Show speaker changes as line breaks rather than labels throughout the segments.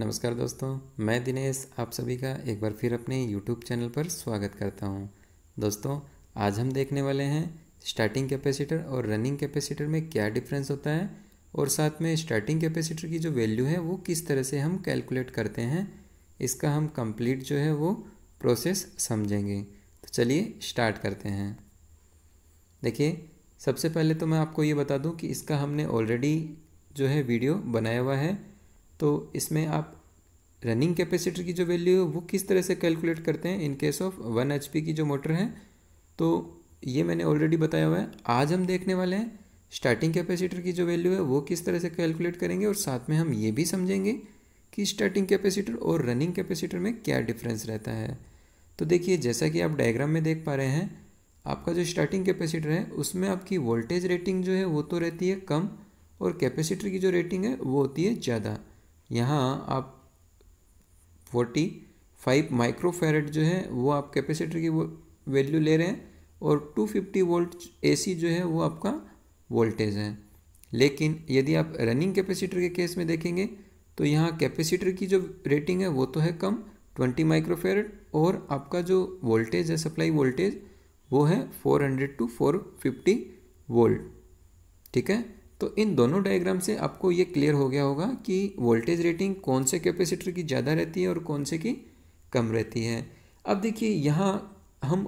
नमस्कार दोस्तों मैं दिनेश आप सभी का एक बार फिर अपने YouTube चैनल पर स्वागत करता हूं। दोस्तों आज हम देखने वाले हैं स्टार्टिंग कैपेसिटर और रनिंग कैपेसिटर में क्या डिफरेंस होता है और साथ में स्टार्टिंग कैपेसिटर की जो वैल्यू है वो किस तरह से हम कैलकुलेट करते हैं इसका हम कंप्लीट जो है वो प्रोसेस समझेंगे तो चलिए स्टार्ट करते हैं देखिए सबसे पहले तो मैं आपको ये बता दूँ कि इसका हमने ऑलरेडी जो है वीडियो बनाया हुआ है तो इसमें आप रनिंग कैपेसिटी की जो वैल्यू है वो किस तरह से कैलकुलेट करते हैं in case of one H की जो मोटर है तो ये मैंने ऑलरेडी बताया हुआ है आज हम देखने वाले हैं स्टार्टिंग कैपेसिटर की जो वैल्यू है वो किस तरह से कैलकुलेट करेंगे और साथ में हम ये भी समझेंगे कि स्टार्टिंग कैपेसिटर और रनिंग कैपेसिटर में क्या डिफरेंस रहता है तो देखिए जैसा कि आप डायग्राम में देख पा रहे हैं आपका जो स्टार्टिंग कैपेसिटर है उसमें आपकी वोल्टेज रेटिंग जो है वो तो रहती है कम और कैपेसिटर की जो रेटिंग है वो होती है ज़्यादा यहाँ आप 45 माइक्रोफेरेट जो है वो आप कैपेसिटर की वैल्यू ले रहे हैं और 250 वोल्ट एसी जो है वो आपका वोल्टेज है लेकिन यदि आप रनिंग कैपेसिटर के केस में देखेंगे तो यहाँ कैपेसिटर की जो रेटिंग है वो तो है कम 20 माइक्रोफेरेट और आपका जो वोल्टेज है सप्लाई वोल्टेज वो है 400 टू 450 वोल्ट ठीक है तो इन दोनों डायग्राम से आपको ये क्लियर हो गया होगा कि वोल्टेज रेटिंग कौन से कैपेसिटर की ज़्यादा रहती है और कौन से की कम रहती है अब देखिए यहाँ हम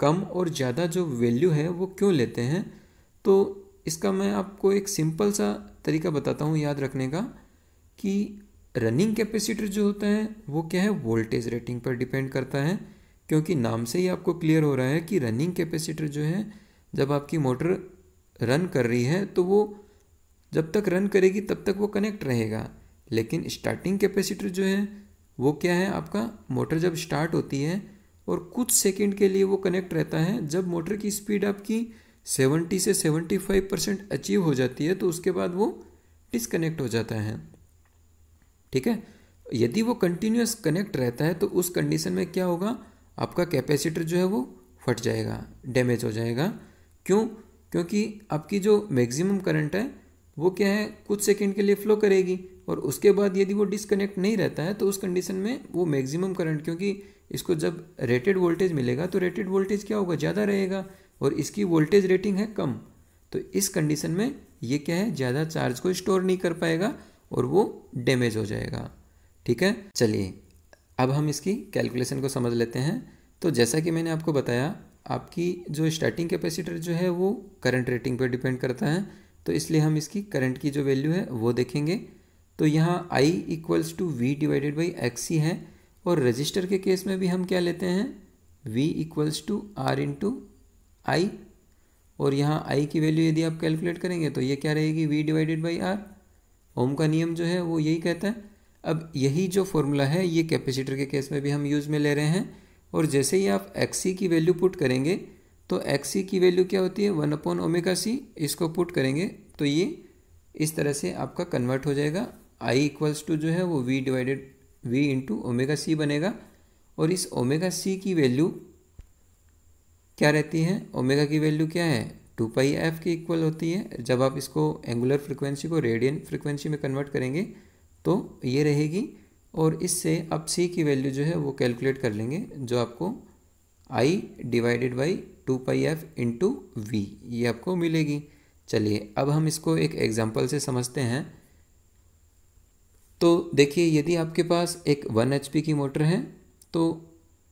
कम और ज़्यादा जो वैल्यू है वो क्यों लेते हैं तो इसका मैं आपको एक सिंपल सा तरीका बताता हूँ याद रखने का कि रनिंग कैपेसिटर जो होता है वो क्या है वोल्टेज रेटिंग पर डिपेंड करता है क्योंकि नाम से ही आपको क्लियर हो रहा है कि रनिंग कैपेसिटर जो है जब आपकी मोटर रन कर रही है तो वो जब तक रन करेगी तब तक वो कनेक्ट रहेगा लेकिन स्टार्टिंग कैपेसिटर जो है वो क्या है आपका मोटर जब स्टार्ट होती है और कुछ सेकंड के लिए वो कनेक्ट रहता है जब मोटर की स्पीड आपकी 70 से 75 परसेंट अचीव हो जाती है तो उसके बाद वो डिसकनेक्ट हो जाता है ठीक है यदि वो कंटिन्यूस कनेक्ट रहता है तो उस कंडीशन में क्या होगा आपका कैपेसिटर जो है वो फट जाएगा डैमेज हो जाएगा क्यों क्योंकि आपकी जो मैक्सिमम करंट है वो क्या है कुछ सेकंड के लिए फ्लो करेगी और उसके बाद यदि वो डिसकनेक्ट नहीं रहता है तो उस कंडीशन में वो मैक्सिमम करंट क्योंकि इसको जब रेटेड वोल्टेज मिलेगा तो रेटेड वोल्टेज क्या होगा ज़्यादा रहेगा और इसकी वोल्टेज रेटिंग है कम तो इस कंडीशन में ये क्या है ज़्यादा चार्ज को स्टोर नहीं कर पाएगा और वो डैमेज हो जाएगा ठीक है चलिए अब हम इसकी कैलकुलेशन को समझ लेते हैं तो जैसा कि मैंने आपको बताया आपकी जो स्टार्टिंग कैपेसिटर जो है वो करंट रेटिंग पर डिपेंड करता है तो इसलिए हम इसकी करंट की जो वैल्यू है वो देखेंगे तो यहाँ I equals to V divided by X ही है और रजिस्टर के केस में भी हम क्या लेते हैं V equals to R into I और यहाँ I की वैल्यू यदि आप कैलकुलेट करेंगे तो ये क्या रहेगी V divided by R Ohm का नियम जो है वो यही कहता है अब यही जो फॉर्मूला है ये कैपेसिटर के केस में भी हम यूज़ में ले रहे हैं और जैसे ही आप एक्स की वैल्यू पुट करेंगे तो एक्स सी की वैल्यू क्या होती है वन अपॉन ओमेगा सी इसको पुट करेंगे तो ये इस तरह से आपका कन्वर्ट हो जाएगा आई इक्वल्स टू जो है वो V divided V into omega C बनेगा और इस ओमेगा सी की वैल्यू क्या रहती है ओमेगा की वैल्यू क्या है टू पाई एफ की इक्वल होती है जब आप इसको एंगुलर फ्रिक्वेंसी को रेडियन फ्रिक्वेंसी में कन्वर्ट करेंगे तो ये रहेगी और इससे आप सी की वैल्यू जो है वो कैलकुलेट कर लेंगे जो आपको I divided by two pi F into V ये आपको मिलेगी चलिए अब हम इसको एक एग्जाम्पल से समझते हैं तो देखिए यदि आपके पास एक वन एच की मोटर है तो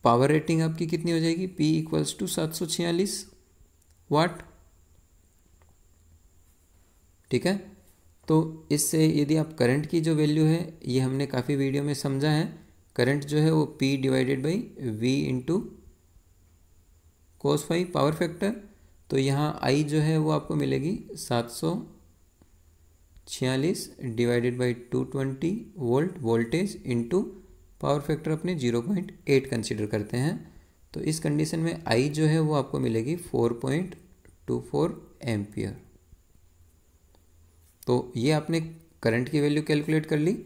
पावर रेटिंग आपकी कितनी हो जाएगी पी इक्वल्स टू सात सौ छियालीस वाट ठीक है तो इससे यदि आप करंट की जो वैल्यू है ये हमने काफ़ी वीडियो में समझा है करंट जो है वो P divided by V into cos phi power factor तो यहाँ आई जो है वो आपको मिलेगी सात सौ छियालीस divided by two twenty volt voltage into power factor अपने जीरो पॉइंट एट कंसिडर करते हैं तो इस कंडीशन में आई जो है वो आपको मिलेगी four point two four ampere तो ये आपने करंट की वैल्यू कैलकुलेट कर ली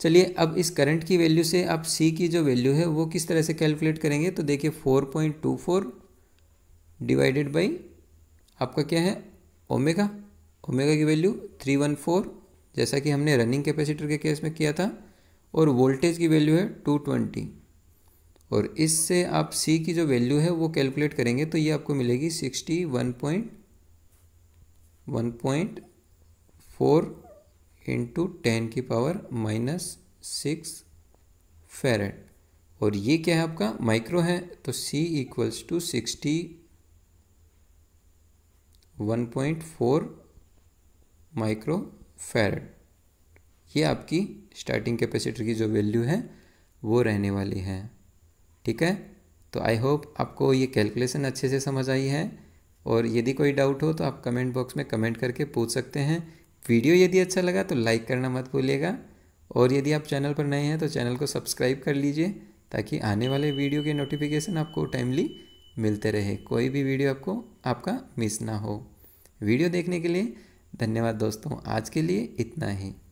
चलिए अब इस करंट की वैल्यू से आप सी की जो वैल्यू है वो किस तरह से कैलकुलेट करेंगे तो देखिए four point two four divided by आपका क्या है ओमेगा ओमेगा की वैल्यू थ्री वन फोर जैसा कि हमने रनिंग कैपेसिटर के केस में किया था और वोल्टेज की वैल्यू है टू ट्वेंटी और इससे आप सी की जो वैल्यू है वो कैलकुलेट करेंगे तो ये आपको मिलेगी sixty one point one point four into ten की पावर माइनस सिक्स फेरेट और ये क्या है आपका माइक्रो है तो C equals to sixty 1.4 micro farad ये आपकी स्टार्टिंग कैपेसिटर की जो वैल्यू है वो रहने वाली है ठीक है तो आई होप आपको ये कैलकुलेशन अच्छे से समझ आई है और यदि कोई डाउट हो तो आप कमेंट बॉक्स में कमेंट करके पूछ सकते हैं वीडियो यदि अच्छा लगा तो लाइक करना मत भूलिएगा और यदि आप चैनल पर नए हैं तो चैनल को सब्सक्राइब कर लीजिए ताकि आने वाले वीडियो के नोटिफिकेशन आपको टाइमली मिलते रहे कोई भी वीडियो आपको आपका मिस ना हो वीडियो देखने के लिए धन्यवाद दोस्तों आज के लिए इतना ही